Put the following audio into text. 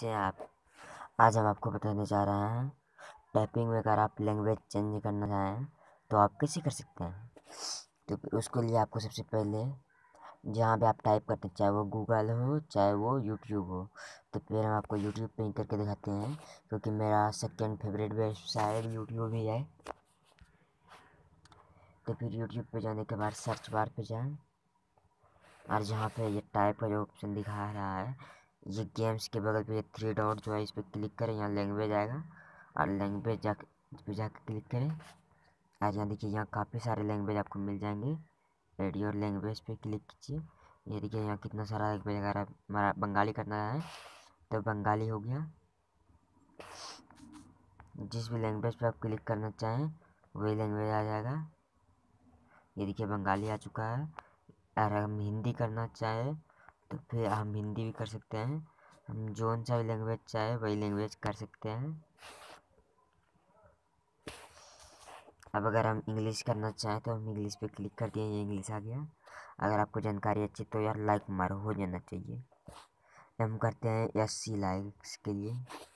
जी आप आज हम आपको बताने जा रहे हैं टाइपिंग में अगर आप लैंग्वेज चेंज करना चाहें तो आप कैसे कर सकते हैं तो उसके लिए आपको सबसे पहले जहाँ पे आप टाइप करते हैं चाहे वो गूगल हो चाहे वो यूट्यूब हो तो फिर हम आपको यूट्यूब पे करके दिखाते हैं क्योंकि मेरा सेकेंड फेवरेट वेबसाइट यूट्यूब ही है तो फिर यूट्यूब पे जाने के बाद सर्च बार पे जाएं और जहाँ पे ये टाइप का जो ऑप्शन दिखा रहा है ये गेम्स के बगल पे ये थ्री डॉट जो है इस पर क्लिक करें यहाँ लैंग्वेज आएगा और लैंग्वेज जा पे जाकर क्लिक करें आज यहाँ देखिए यहाँ काफ़ी सारे लैंग्वेज आपको मिल जाएंगे रेडियो लैंग्वेज पे क्लिक कीजिए ये देखिए यहाँ कितना सारा लैंग्वेज अगर हमारा बंगाली करना है तो बंगाली हो गया जिस भी लैंग्वेज पर आप क्लिक करना चाहें वही लैंग्वेज आ जाएगा ये देखिए बंगाली आ चुका है अगर हम हिंदी करना चाहें तो फिर हम हिंदी भी कर सकते हैं हम जौन सा भी लैंग्वेज चाहे वही लैंग्वेज कर सकते हैं अब अगर हम इंग्लिश करना चाहें तो हम इंग्लिश पे क्लिक कर दिए ये इंग्लिश आ गया अगर आपको जानकारी अच्छी तो यार लाइक मारो हो जाना चाहिए हम करते हैं एस सी लाइक्स के लिए